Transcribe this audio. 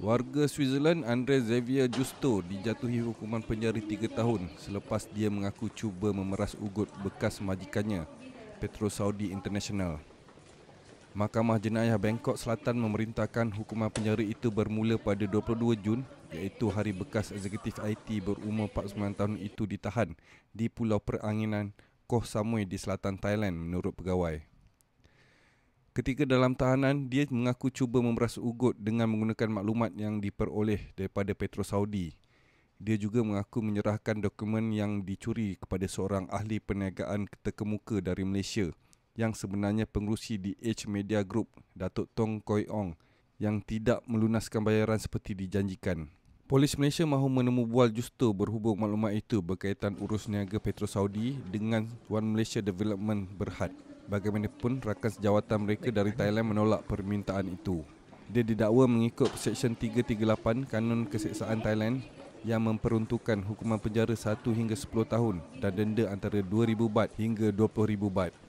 Warga Switzerland Andre Xavier Justo dijatuhi hukuman penjara tiga tahun selepas dia mengaku cuba memeras ugut bekas majikannya, Petro Saudi International. Mahkamah Jenayah Bangkok Selatan memerintahkan hukuman penjara itu bermula pada 22 Jun iaitu hari bekas eksekutif IT berumur 49 tahun itu ditahan di Pulau Peranginan Koh Samui di selatan Thailand menurut pegawai. Ketika dalam tahanan, dia mengaku cuba memeras ugut dengan menggunakan maklumat yang diperoleh daripada Petro Saudi. Dia juga mengaku menyerahkan dokumen yang dicuri kepada seorang ahli perniagaan terkemuka dari Malaysia yang sebenarnya pengurusi di H Media Group, Datuk Tong Koi Ong yang tidak melunaskan bayaran seperti dijanjikan. Polis Malaysia mahu menemu bual justru berhubung maklumat itu berkaitan urus niaga Petro Saudi dengan One Malaysia Development Berhad. Bagaimanapun, rakan sejawatan mereka dari Thailand menolak permintaan itu. Dia didakwa mengikut Seksyen 338 Kanun Keseksaan Thailand yang memperuntukkan hukuman penjara 1 hingga 10 tahun dan denda antara 2,000 baht hingga 20,000 baht.